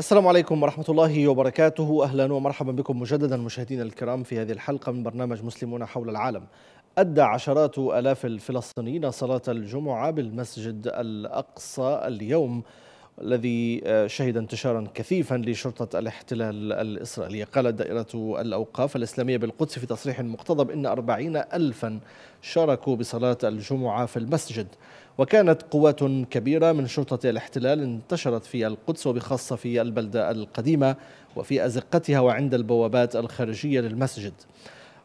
السلام عليكم ورحمة الله وبركاته أهلا ومرحبا بكم مجددا مشاهدينا الكرام في هذه الحلقة من برنامج مسلمون حول العالم أدى عشرات ألاف الفلسطينيين صلاة الجمعة بالمسجد الأقصى اليوم الذي آه، شهد انتشارا كثيفا لشرطة الاحتلال الإسرائيلية قالت دائرة الأوقاف الإسلامية بالقدس في تصريح مقتضب إن أربعين ألفا شاركوا بصلاة الجمعة في المسجد وكانت قوات كبيرة من شرطة الاحتلال انتشرت في القدس وبخاصة في البلدة القديمة وفي أزقتها وعند البوابات الخارجية للمسجد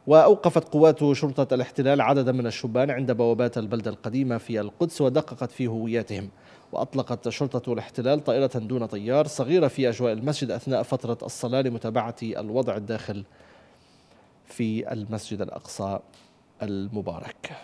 وأوقفت قوات شرطة الاحتلال عددا من الشبان عند بوابات البلدة القديمة في القدس ودققت في هوياتهم وأطلقت شرطة الاحتلال طائرة دون طيار صغيرة في أجواء المسجد أثناء فترة الصلاة لمتابعة الوضع الداخل في المسجد الأقصى المبارك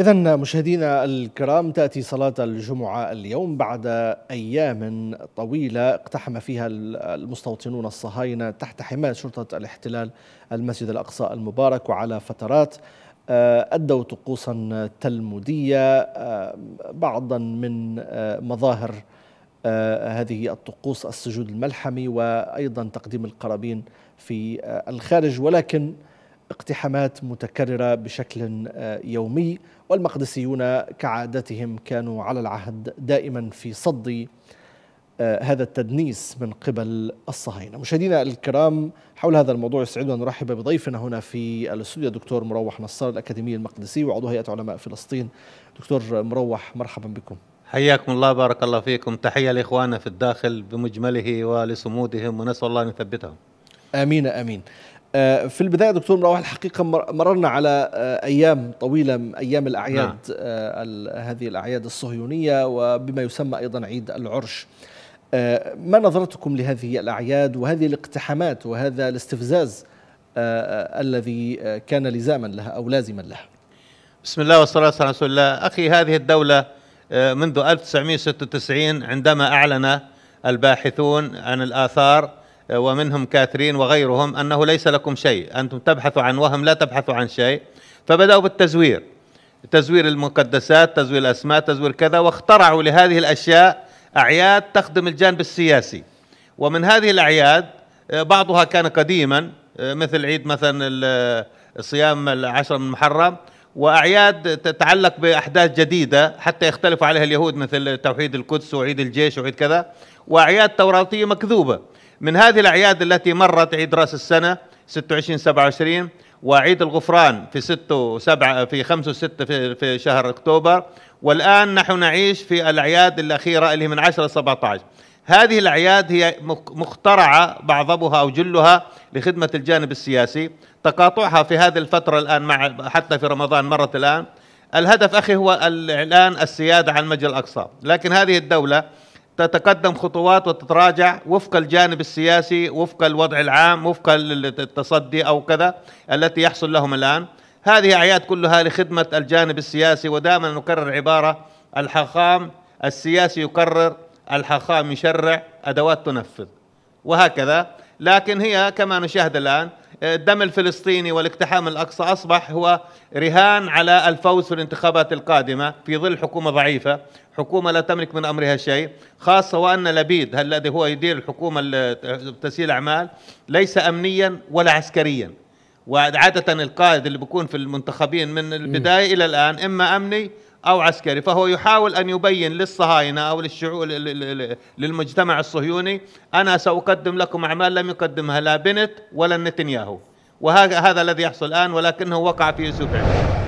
إذا مشاهدينا الكرام تأتي صلاة الجمعة اليوم بعد أيام طويلة اقتحم فيها المستوطنون الصهاينة تحت حماية شرطة الاحتلال المسجد الأقصى المبارك وعلى فترات آه، أدوا طقوسا تلمودية آه، بعضا من آه، مظاهر هذه الطقوس السجود الملحمي وأيضا تقديم القرابين في الخارج ولكن اقتحامات متكررة بشكل آه، يومي والمقدسيون كعادتهم كانوا على العهد دائما في صد آه، هذا التدنيس من قبل الصهاينة مشاهدينا الكرام حول هذا الموضوع يسعدنا أن نرحب بضيفنا هنا في الاستوديو دكتور مروح نصار الأكاديمي المقدسي وعضو هيئة علماء فلسطين دكتور مروح مرحبا بكم حياكم الله بارك الله فيكم تحية لإخواننا في الداخل بمجمله ولصمودهم ونسأل الله أن يثبتهم آمين آمين آه، في البدايه دكتور مروح الحقيقه مررنا على آه، ايام طويله ايام الاعياد نعم. آه، هذه الاعياد الصهيونيه وبما يسمى ايضا عيد العرش ما نظرتكم لهذه الاعياد وهذه الاقتحامات وهذا الاستفزاز الذي كان لزاما لها او لازما لها بسم الله والصلاه على رسول الله اخي هذه الدوله منذ 1996 عندما اعلن الباحثون عن الاثار ومنهم كاثرين وغيرهم أنه ليس لكم شيء أنتم تبحثوا عن وهم لا تبحثوا عن شيء فبدأوا بالتزوير تزوير المقدسات تزوير الأسماء تزوير كذا واخترعوا لهذه الأشياء أعياد تخدم الجانب السياسي ومن هذه الأعياد آه، بعضها كان قديما آه، مثل عيد مثلا آه، صيام العشر من محرم واعياد تتعلق باحداث جديده حتى يختلف عليها اليهود مثل توحيد القدس وعيد الجيش وعيد كذا واعياد توراتيه مكذوبه من هذه الأعياد التي مرت عيد رأس السنة 26 27 وعيد الغفران في 6 7 في 5 6 في, في شهر أكتوبر والآن نحن نعيش في الأعياد الأخيرة اللي من 10 17 هذه الأعياد هي مخترعة بعضبها أو جلها لخدمة الجانب السياسي تقاطعها في هذه الفترة الآن مع حتى في رمضان مرت الآن الهدف أخي هو الإعلان السيادة عن المجلس الأقصى لكن هذه الدولة تتقدم خطوات وتتراجع وفق الجانب السياسي وفق الوضع العام وفق التصدي أو كذا التي يحصل لهم الآن هذه أعياد كلها لخدمة الجانب السياسي ودائما نكرر عبارة الحخام السياسي يقرر الحخام يشرع أدوات تنفذ وهكذا لكن هي كما نشاهد الآن الدم الفلسطيني والاقتحام الأقصى أصبح هو رهان على الفوز في الانتخابات القادمة في ظل حكومة ضعيفة حكومة لا تملك من أمرها شيء خاصة وأن لبيد الذي هو يدير الحكومة تسهيل الأعمال ليس أمنيا ولا عسكريا وعادة القائد اللي بيكون في المنتخبين من البداية إلى الآن إما أمني او عسكري فهو يحاول ان يبين للصهاينه او للشعوب للمجتمع الصهيوني انا ساقدم لكم اعمال لم يقدمها لا بنت ولا نتنياهو وهذا الذي يحصل الان ولكنه وقع في سوء